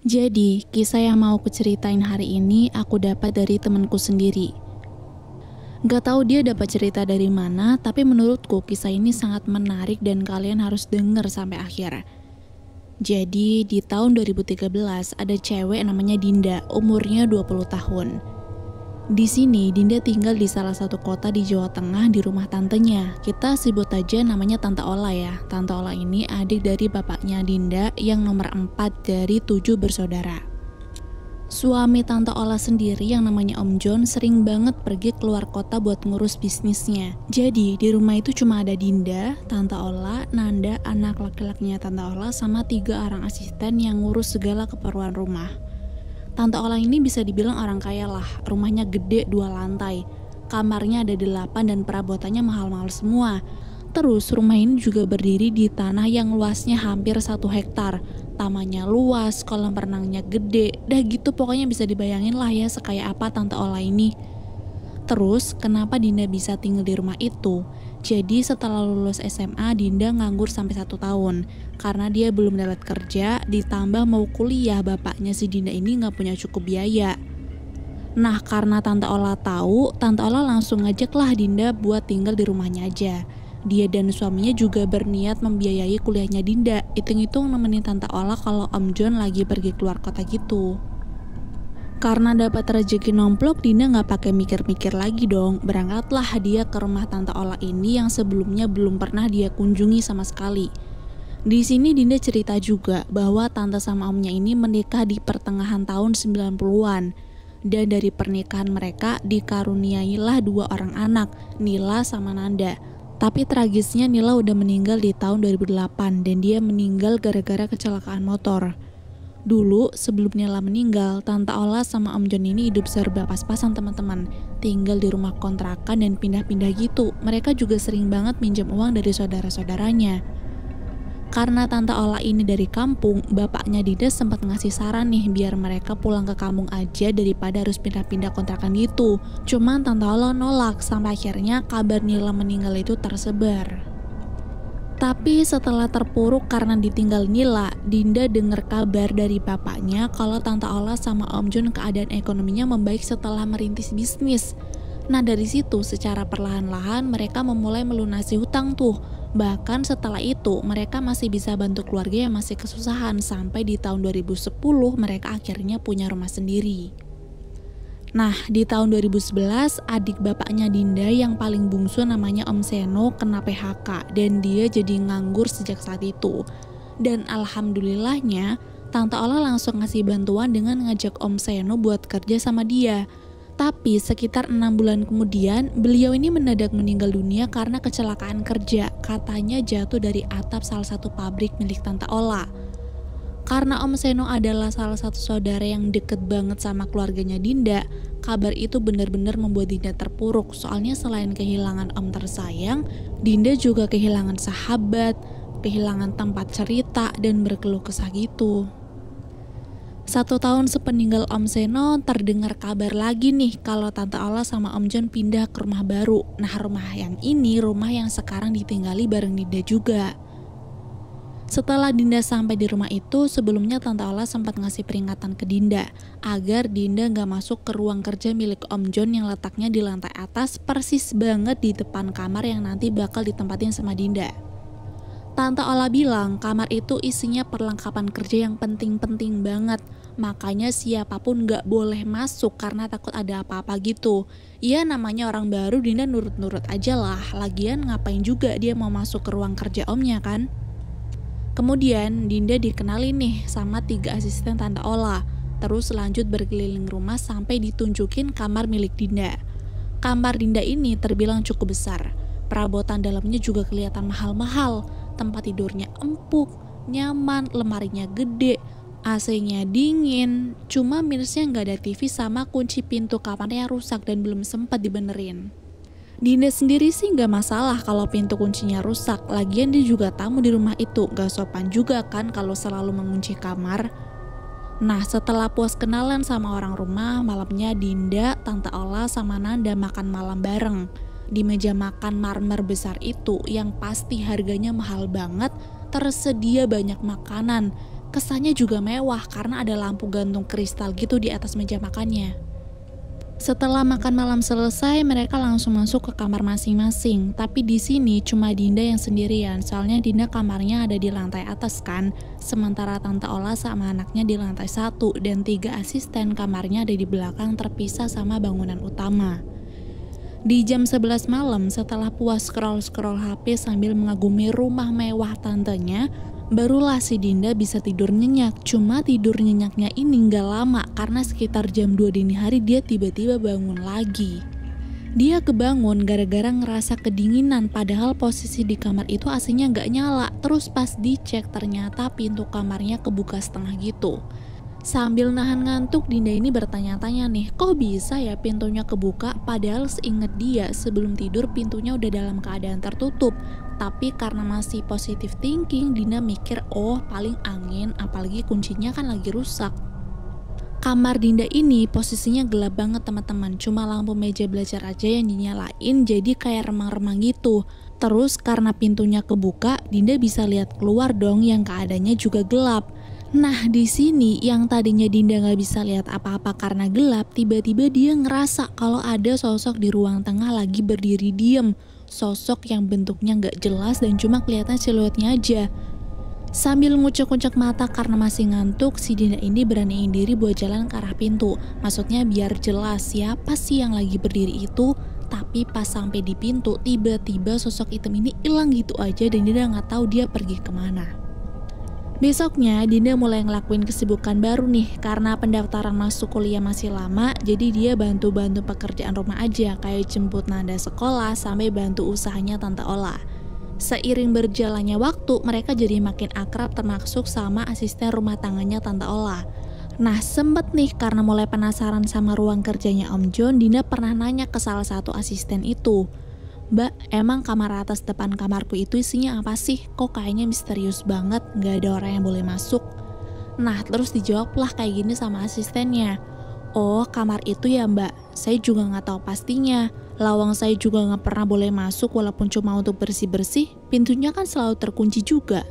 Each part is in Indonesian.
Jadi, kisah yang mau kuceritain hari ini aku dapat dari temanku sendiri. Gak tau dia dapat cerita dari mana, tapi menurutku kisah ini sangat menarik dan kalian harus denger sampai akhir. Jadi, di tahun 2013 ada cewek namanya Dinda, umurnya 20 tahun. Di sini Dinda tinggal di salah satu kota di Jawa Tengah di rumah tantenya. Kita sebut aja namanya Tante Ola ya. Tante Ola ini adik dari bapaknya Dinda yang nomor 4 dari 7 bersaudara. Suami Tante Ola sendiri yang namanya Om John sering banget pergi keluar kota buat ngurus bisnisnya. Jadi di rumah itu cuma ada Dinda, Tante Ola, Nanda, anak laki-lakinya Tante Ola, sama tiga orang asisten yang ngurus segala keperluan rumah. Tante Ola ini bisa dibilang orang kaya lah, rumahnya gede dua lantai. Kamarnya ada delapan dan perabotannya mahal-mahal semua. Terus rumah ini juga berdiri di tanah yang luasnya hampir satu hektar. Tamannya luas, kolam renangnya gede, dah gitu pokoknya bisa dibayangin lah ya sekaya apa Tante Ola ini. Terus, kenapa Dinda bisa tinggal di rumah itu? Jadi setelah lulus SMA, Dinda nganggur sampai satu tahun karena dia belum dapat kerja, ditambah mau kuliah bapaknya si Dinda ini nggak punya cukup biaya. Nah karena Tante Ola tahu, Tante Ola langsung ngajaklah Dinda buat tinggal di rumahnya aja. Dia dan suaminya juga berniat membiayai kuliahnya Dinda, hitung-hitung nemenin Tante Ola kalau Om John lagi pergi keluar kota gitu. Karena dapat rezeki nomplok, Dina nggak pakai mikir-mikir lagi dong. Berangkatlah dia ke rumah Tante Ola ini yang sebelumnya belum pernah dia kunjungi sama sekali. Di sini Dinda cerita juga bahwa tante sama omnya ini menikah di pertengahan tahun 90-an. Dan dari pernikahan mereka dikaruniailah dua orang anak, Nila sama Nanda. Tapi tragisnya Nila udah meninggal di tahun 2008 dan dia meninggal gara-gara kecelakaan motor. Dulu sebelum Nila meninggal, Tante Ola sama Om John ini hidup serba pas-pasan teman-teman. Tinggal di rumah kontrakan dan pindah-pindah gitu. Mereka juga sering banget minjem uang dari saudara-saudaranya. Karena Tante Ola ini dari kampung, bapaknya Dida sempat ngasih saran nih biar mereka pulang ke kampung aja daripada harus pindah-pindah kontrakan gitu. Cuman Tante Ola nolak sampai akhirnya kabar Nila meninggal itu tersebar. Tapi setelah terpuruk karena ditinggal Nila, Dinda dengar kabar dari bapaknya kalau Tante Ola sama Om Jun keadaan ekonominya membaik setelah merintis bisnis. Nah dari situ secara perlahan-lahan mereka memulai melunasi hutang tuh. Bahkan setelah itu mereka masih bisa bantu keluarga yang masih kesusahan sampai di tahun 2010 mereka akhirnya punya rumah sendiri. Nah, di tahun 2011, adik bapaknya Dinda yang paling bungsu namanya Om Seno kena PHK dan dia jadi nganggur sejak saat itu. Dan alhamdulillahnya, Tante Ola langsung ngasih bantuan dengan ngajak Om Seno buat kerja sama dia. Tapi sekitar enam bulan kemudian, beliau ini mendadak meninggal dunia karena kecelakaan kerja. Katanya jatuh dari atap salah satu pabrik milik Tante Ola. Karena Om Seno adalah salah satu saudara yang deket banget sama keluarganya Dinda, kabar itu benar-benar membuat Dinda terpuruk. Soalnya selain kehilangan om tersayang, Dinda juga kehilangan sahabat, kehilangan tempat cerita, dan berkeluh kesah gitu. Satu tahun sepeninggal Om Seno, terdengar kabar lagi nih kalau Tante Ola sama Om John pindah ke rumah baru. Nah rumah yang ini rumah yang sekarang ditinggali bareng Dinda juga. Setelah Dinda sampai di rumah itu, sebelumnya Tante Ola sempat ngasih peringatan ke Dinda agar Dinda nggak masuk ke ruang kerja milik Om John yang letaknya di lantai atas persis banget di depan kamar yang nanti bakal ditempatin sama Dinda. Tante Ola bilang kamar itu isinya perlengkapan kerja yang penting-penting banget, makanya siapapun nggak boleh masuk karena takut ada apa-apa gitu. Iya namanya orang baru Dinda nurut-nurut aja lah, lagian ngapain juga dia mau masuk ke ruang kerja omnya kan? Kemudian Dinda dikenali nih sama tiga asisten Tante Ola. Terus lanjut berkeliling rumah sampai ditunjukin kamar milik Dinda. Kamar Dinda ini terbilang cukup besar. Perabotan dalamnya juga kelihatan mahal-mahal. Tempat tidurnya empuk, nyaman, lemarinya gede, AC-nya dingin. Cuma minusnya nggak ada TV sama kunci pintu kamarnya rusak dan belum sempat dibenerin. Dinda sendiri sih nggak masalah kalau pintu kuncinya rusak, lagian dia juga tamu di rumah itu, gak sopan juga kan kalau selalu mengunci kamar. Nah, setelah puas kenalan sama orang rumah, malamnya Dinda, Tante Ola, sama Nanda makan malam bareng. Di meja makan marmer besar itu yang pasti harganya mahal banget, tersedia banyak makanan. Kesannya juga mewah karena ada lampu gantung kristal gitu di atas meja makannya. Setelah makan malam selesai, mereka langsung masuk ke kamar masing-masing. Tapi di sini cuma Dinda yang sendirian, soalnya Dinda kamarnya ada di lantai atas kan. Sementara Tante Ola sama anaknya di lantai satu dan tiga asisten kamarnya ada di belakang terpisah sama bangunan utama. Di jam 11 malam setelah puas scroll-scroll HP sambil mengagumi rumah mewah tantenya, barulah si Dinda bisa tidur nyenyak. Cuma tidur nyenyaknya ini nggak lama karena sekitar jam 2 dini hari dia tiba-tiba bangun lagi. Dia kebangun gara-gara ngerasa kedinginan padahal posisi di kamar itu aslinya nggak nyala. Terus pas dicek ternyata pintu kamarnya kebuka setengah gitu. Sambil nahan ngantuk, Dinda ini bertanya-tanya nih, kok bisa ya pintunya kebuka padahal seinget dia sebelum tidur pintunya udah dalam keadaan tertutup. Tapi karena masih positif thinking, Dinda mikir, oh paling angin, apalagi kuncinya kan lagi rusak. Kamar Dinda ini posisinya gelap banget teman-teman, cuma lampu meja belajar aja yang dinyalain jadi kayak remang-remang gitu. Terus karena pintunya kebuka, Dinda bisa lihat keluar dong yang keadaannya juga gelap. Nah, di sini yang tadinya Dinda nggak bisa lihat apa-apa karena gelap, tiba-tiba dia ngerasa kalau ada sosok di ruang tengah lagi berdiri diem. Sosok yang bentuknya nggak jelas dan cuma kelihatan siluetnya aja. Sambil ngucek-ngucek mata karena masih ngantuk, si Dinda ini beraniin diri buat jalan ke arah pintu. Maksudnya biar jelas siapa sih yang lagi berdiri itu, tapi pas sampai di pintu, tiba-tiba sosok item ini hilang gitu aja dan Dinda nggak tahu dia pergi kemana. Besoknya Dina mulai ngelakuin kesibukan baru nih karena pendaftaran masuk kuliah masih lama jadi dia bantu-bantu pekerjaan rumah aja kayak jemput Nanda sekolah sampai bantu usahanya Tante Ola. Seiring berjalannya waktu mereka jadi makin akrab termasuk sama asisten rumah tangannya Tante Ola. Nah sempet nih karena mulai penasaran sama ruang kerjanya Om John Dina pernah nanya ke salah satu asisten itu Mbak, emang kamar atas depan kamarku itu isinya apa sih? Kok kayaknya misterius banget, nggak ada orang yang boleh masuk. Nah, terus dijawablah kayak gini sama asistennya. Oh, kamar itu ya mbak, saya juga nggak tahu pastinya. Lawang saya juga nggak pernah boleh masuk walaupun cuma untuk bersih-bersih, pintunya kan selalu terkunci juga.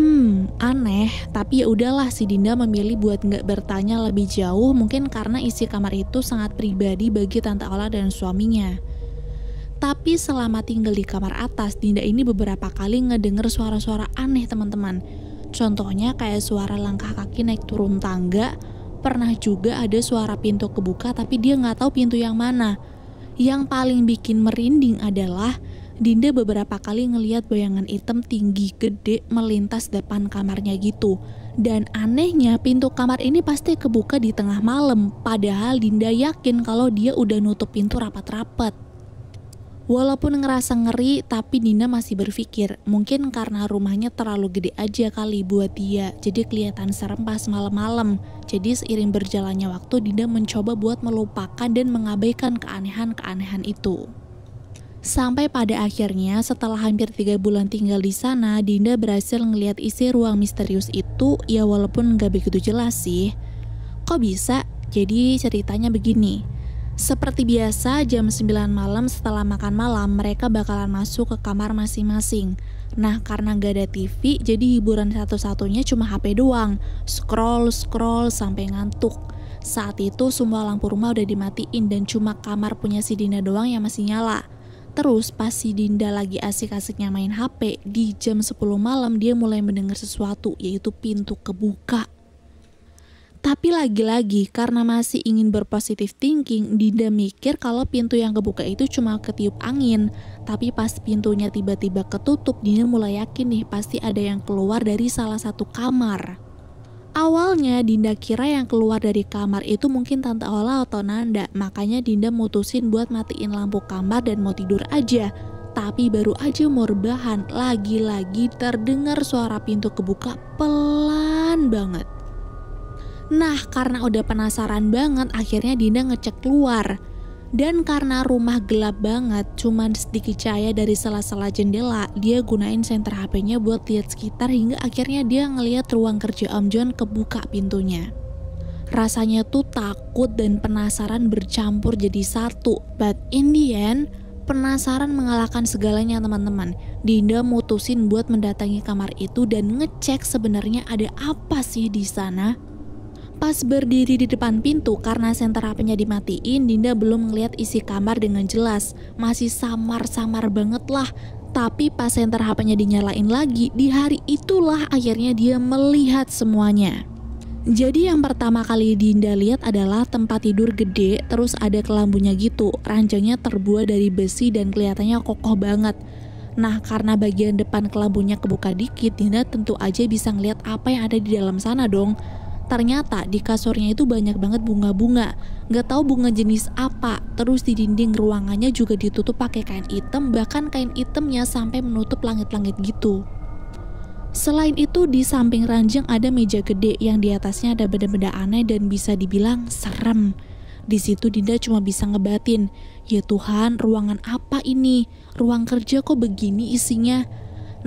Hmm, aneh, tapi ya udahlah si Dinda memilih buat nggak bertanya lebih jauh mungkin karena isi kamar itu sangat pribadi bagi Tante Ola dan suaminya. Tapi selama tinggal di kamar atas, Dinda ini beberapa kali ngedenger suara-suara aneh teman-teman. Contohnya kayak suara langkah kaki naik turun tangga, pernah juga ada suara pintu kebuka tapi dia nggak tahu pintu yang mana. Yang paling bikin merinding adalah Dinda beberapa kali ngeliat bayangan hitam tinggi gede melintas depan kamarnya gitu. Dan anehnya pintu kamar ini pasti kebuka di tengah malam padahal Dinda yakin kalau dia udah nutup pintu rapat-rapat. Walaupun ngerasa ngeri, tapi Dina masih berpikir, mungkin karena rumahnya terlalu gede aja kali buat dia, jadi kelihatan serem pas malam-malam. Jadi seiring berjalannya waktu, Dina mencoba buat melupakan dan mengabaikan keanehan-keanehan itu. Sampai pada akhirnya, setelah hampir tiga bulan tinggal di sana, Dinda berhasil ngeliat isi ruang misterius itu, ya walaupun nggak begitu jelas sih. Kok bisa? Jadi ceritanya begini, seperti biasa, jam 9 malam setelah makan malam, mereka bakalan masuk ke kamar masing-masing. Nah, karena gak ada TV, jadi hiburan satu-satunya cuma HP doang. Scroll-scroll sampai ngantuk. Saat itu semua lampu rumah udah dimatiin dan cuma kamar punya si Dinda doang yang masih nyala. Terus pas si Dinda lagi asik-asiknya main HP, di jam 10 malam dia mulai mendengar sesuatu yaitu pintu kebuka. Tapi lagi-lagi karena masih ingin berpositif thinking, Dinda mikir kalau pintu yang kebuka itu cuma ketiup angin. Tapi pas pintunya tiba-tiba ketutup, Dinda mulai yakin nih pasti ada yang keluar dari salah satu kamar. Awalnya Dinda kira yang keluar dari kamar itu mungkin Tante Ola atau Nanda, makanya Dinda mutusin buat matiin lampu kamar dan mau tidur aja. Tapi baru aja mau rebahan, lagi-lagi terdengar suara pintu kebuka pelan banget. Nah, karena udah penasaran banget, akhirnya Dinda ngecek keluar. Dan karena rumah gelap banget, cuman sedikit cahaya dari sela-sela jendela, dia gunain senter HP-nya buat lihat sekitar hingga akhirnya dia ngeliat ruang kerja Om John kebuka pintunya. Rasanya tuh takut dan penasaran bercampur jadi satu. But in the end, penasaran mengalahkan segalanya teman-teman. Dinda mutusin buat mendatangi kamar itu dan ngecek sebenarnya ada apa sih di sana. Pas berdiri di depan pintu karena senter hp dimatiin, Dinda belum melihat isi kamar dengan jelas. Masih samar-samar banget lah. Tapi pas senter HP-nya dinyalain lagi, di hari itulah akhirnya dia melihat semuanya. Jadi yang pertama kali Dinda lihat adalah tempat tidur gede terus ada kelambunya gitu. Ranjangnya terbuat dari besi dan kelihatannya kokoh banget. Nah, karena bagian depan kelambunya kebuka dikit, Dinda tentu aja bisa ngeliat apa yang ada di dalam sana dong. Ternyata di kasurnya itu banyak banget bunga-bunga. Gak tahu bunga jenis apa. Terus di dinding ruangannya juga ditutup pakai kain hitam, bahkan kain hitamnya sampai menutup langit-langit gitu. Selain itu, di samping ranjang ada meja gede yang di atasnya ada benda-benda aneh dan bisa dibilang serem. Di situ Dinda cuma bisa ngebatin, ya Tuhan, ruangan apa ini? Ruang kerja kok begini isinya?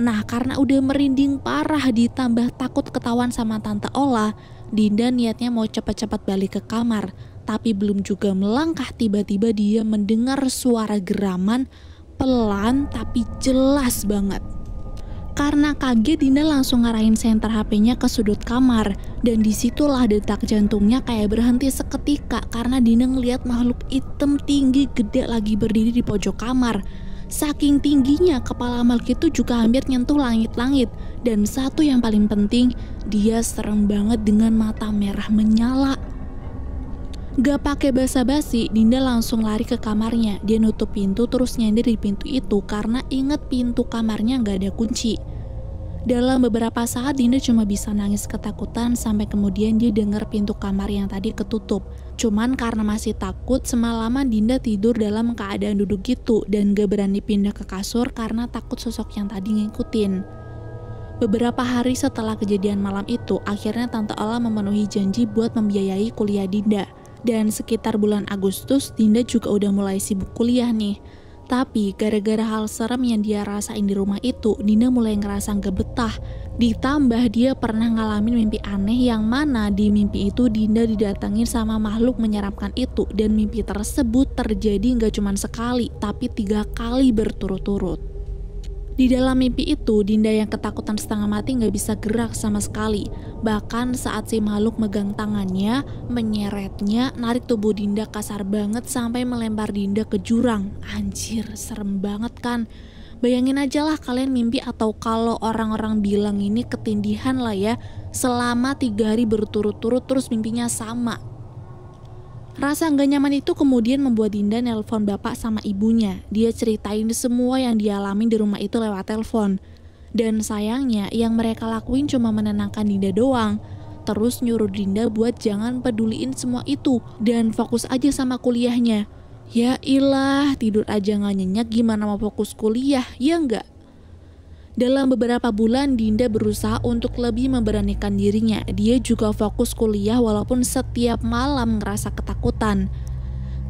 Nah, karena udah merinding parah ditambah takut ketahuan sama Tante Ola, Dinda niatnya mau cepat-cepat balik ke kamar, tapi belum juga melangkah tiba-tiba dia mendengar suara geraman pelan tapi jelas banget. Karena kaget Dinda langsung ngarahin senter HP-nya ke sudut kamar dan disitulah detak jantungnya kayak berhenti seketika karena Dinda ngeliat makhluk hitam tinggi gede lagi berdiri di pojok kamar Saking tingginya, kepala Malk itu juga hampir nyentuh langit-langit. Dan satu yang paling penting, dia serem banget dengan mata merah menyala. Gak pakai basa-basi, Dinda langsung lari ke kamarnya. Dia nutup pintu terus nyender di pintu itu karena inget pintu kamarnya gak ada kunci. Dalam beberapa saat Dinda cuma bisa nangis ketakutan sampai kemudian dia dengar pintu kamar yang tadi ketutup. Cuman karena masih takut, semalaman Dinda tidur dalam keadaan duduk gitu dan gak berani pindah ke kasur karena takut sosok yang tadi ngikutin. Beberapa hari setelah kejadian malam itu, akhirnya Tante Ola memenuhi janji buat membiayai kuliah Dinda. Dan sekitar bulan Agustus, Dinda juga udah mulai sibuk kuliah nih. Tapi gara-gara hal serem yang dia rasain di rumah itu, Dinda mulai ngerasa gak betah Ditambah dia pernah ngalamin mimpi aneh yang mana di mimpi itu Dinda didatengin sama makhluk menyeramkan itu dan mimpi tersebut terjadi nggak cuma sekali tapi tiga kali berturut-turut. Di dalam mimpi itu, Dinda yang ketakutan setengah mati nggak bisa gerak sama sekali. Bahkan saat si makhluk megang tangannya, menyeretnya, narik tubuh Dinda kasar banget sampai melempar Dinda ke jurang. Anjir, serem banget kan? Bayangin aja lah kalian mimpi atau kalau orang-orang bilang ini ketindihan lah ya, selama tiga hari berturut-turut terus mimpinya sama. Rasa nggak nyaman itu kemudian membuat Dinda nelpon bapak sama ibunya. Dia ceritain semua yang dialami di rumah itu lewat telepon. Dan sayangnya yang mereka lakuin cuma menenangkan Dinda doang. Terus nyuruh Dinda buat jangan peduliin semua itu dan fokus aja sama kuliahnya. Ya ilah, tidur aja nggak nyenyak gimana mau fokus kuliah, ya enggak. Dalam beberapa bulan, Dinda berusaha untuk lebih memberanikan dirinya. Dia juga fokus kuliah walaupun setiap malam ngerasa ketakutan.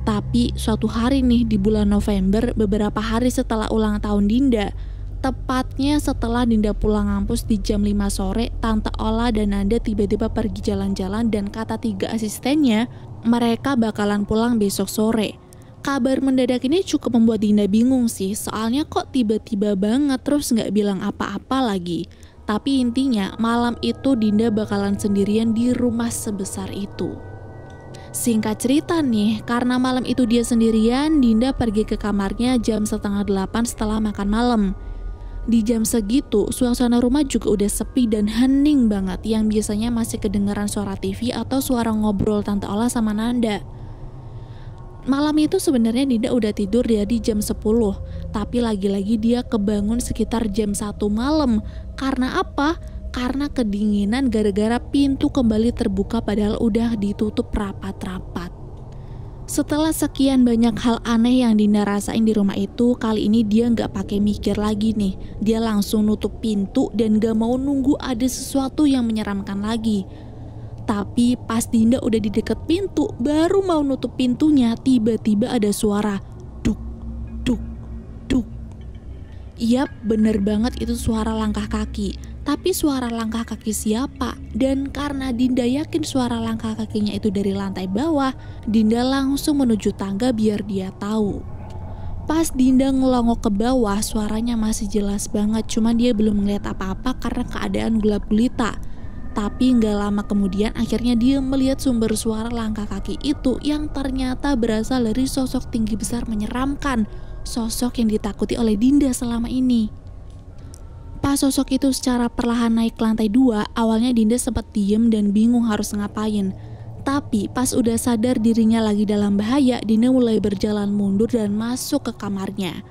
Tapi suatu hari nih di bulan November, beberapa hari setelah ulang tahun Dinda, tepatnya setelah Dinda pulang kampus di jam 5 sore, Tante Ola dan Nanda tiba-tiba pergi jalan-jalan dan kata tiga asistennya, mereka bakalan pulang besok sore kabar mendadak ini cukup membuat Dinda bingung sih, soalnya kok tiba-tiba banget terus nggak bilang apa-apa lagi. Tapi intinya, malam itu Dinda bakalan sendirian di rumah sebesar itu. Singkat cerita nih, karena malam itu dia sendirian, Dinda pergi ke kamarnya jam setengah delapan setelah makan malam. Di jam segitu, suasana rumah juga udah sepi dan hening banget yang biasanya masih kedengeran suara TV atau suara ngobrol Tante Ola sama Nanda. Malam itu sebenarnya Dinda udah tidur ya di jam 10, tapi lagi-lagi dia kebangun sekitar jam 1 malam. Karena apa? Karena kedinginan gara-gara pintu kembali terbuka padahal udah ditutup rapat-rapat. Setelah sekian banyak hal aneh yang Dinda rasain di rumah itu, kali ini dia nggak pakai mikir lagi nih. Dia langsung nutup pintu dan gak mau nunggu ada sesuatu yang menyeramkan lagi. Tapi pas Dinda udah di deket pintu, baru mau nutup pintunya, tiba-tiba ada suara duk, duk, duk. Yap, bener banget itu suara langkah kaki. Tapi suara langkah kaki siapa? Dan karena Dinda yakin suara langkah kakinya itu dari lantai bawah, Dinda langsung menuju tangga biar dia tahu. Pas Dinda ngelongok ke bawah, suaranya masih jelas banget, cuman dia belum melihat apa-apa karena keadaan gelap gulita. Tapi nggak lama kemudian akhirnya dia melihat sumber suara langkah kaki itu yang ternyata berasal dari sosok tinggi besar menyeramkan, sosok yang ditakuti oleh Dinda selama ini. Pas sosok itu secara perlahan naik ke lantai dua, awalnya Dinda sempat diem dan bingung harus ngapain. Tapi pas udah sadar dirinya lagi dalam bahaya, Dinda mulai berjalan mundur dan masuk ke kamarnya.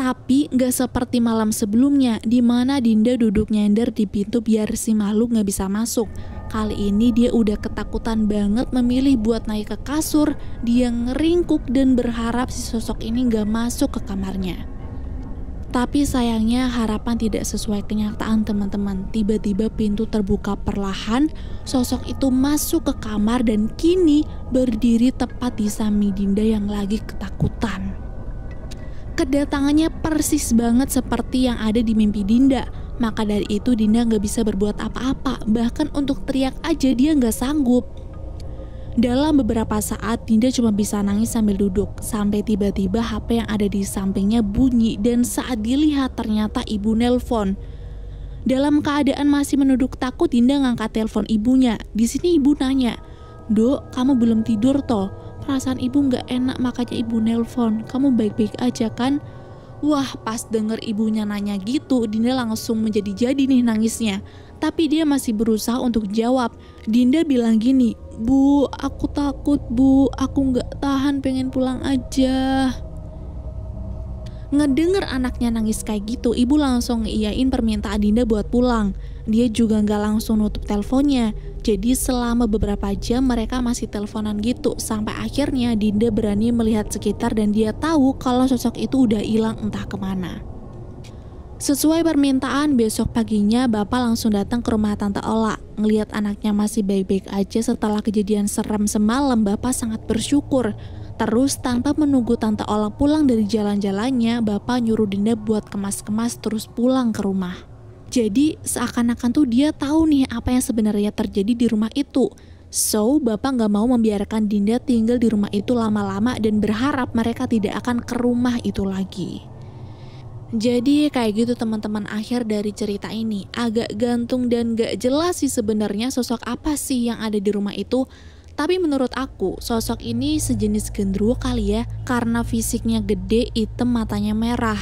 Tapi nggak seperti malam sebelumnya, di mana Dinda duduk nyender di pintu biar si makhluk nggak bisa masuk. Kali ini dia udah ketakutan banget memilih buat naik ke kasur, dia ngeringkuk dan berharap si sosok ini nggak masuk ke kamarnya. Tapi sayangnya harapan tidak sesuai kenyataan teman-teman. Tiba-tiba pintu terbuka perlahan, sosok itu masuk ke kamar dan kini berdiri tepat di samping Dinda yang lagi ketakutan. Kedatangannya persis banget seperti yang ada di mimpi Dinda. Maka dari itu Dinda nggak bisa berbuat apa-apa, bahkan untuk teriak aja dia nggak sanggup. Dalam beberapa saat, Dinda cuma bisa nangis sambil duduk, sampai tiba-tiba HP yang ada di sampingnya bunyi dan saat dilihat ternyata ibu nelpon. Dalam keadaan masih menuduk takut, Dinda ngangkat telepon ibunya. Di sini ibu nanya, Dok, kamu belum tidur toh? perasaan ibu nggak enak makanya ibu nelpon. Kamu baik-baik aja kan? Wah, pas denger ibunya nanya gitu, Dinda langsung menjadi-jadi nih nangisnya. Tapi dia masih berusaha untuk jawab. Dinda bilang gini, Bu, aku takut Bu, aku nggak tahan pengen pulang aja. Ngedenger anaknya nangis kayak gitu, ibu langsung iyain permintaan Dinda buat pulang. Dia juga nggak langsung nutup teleponnya. Jadi selama beberapa jam mereka masih teleponan gitu sampai akhirnya Dinda berani melihat sekitar dan dia tahu kalau sosok itu udah hilang entah kemana. Sesuai permintaan, besok paginya Bapak langsung datang ke rumah Tante Ola. Ngeliat anaknya masih baik-baik aja setelah kejadian serem semalam, Bapak sangat bersyukur Terus tanpa menunggu tante Ola pulang dari jalan-jalannya, bapak nyuruh Dinda buat kemas-kemas terus pulang ke rumah. Jadi seakan-akan tuh dia tahu nih apa yang sebenarnya terjadi di rumah itu. So, bapak nggak mau membiarkan Dinda tinggal di rumah itu lama-lama dan berharap mereka tidak akan ke rumah itu lagi. Jadi kayak gitu teman-teman akhir dari cerita ini agak gantung dan gak jelas sih sebenarnya sosok apa sih yang ada di rumah itu tapi menurut aku, sosok ini sejenis gendruwo kali ya, karena fisiknya gede, hitam, matanya merah.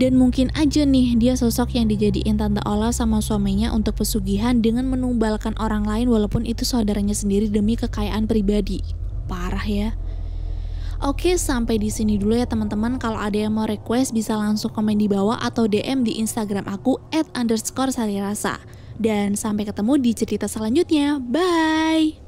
Dan mungkin aja nih dia sosok yang dijadiin tante Ola sama suaminya untuk pesugihan dengan menumbalkan orang lain walaupun itu saudaranya sendiri demi kekayaan pribadi. Parah ya. Oke, sampai di sini dulu ya teman-teman. Kalau ada yang mau request bisa langsung komen di bawah atau DM di Instagram aku at underscore Dan sampai ketemu di cerita selanjutnya. Bye!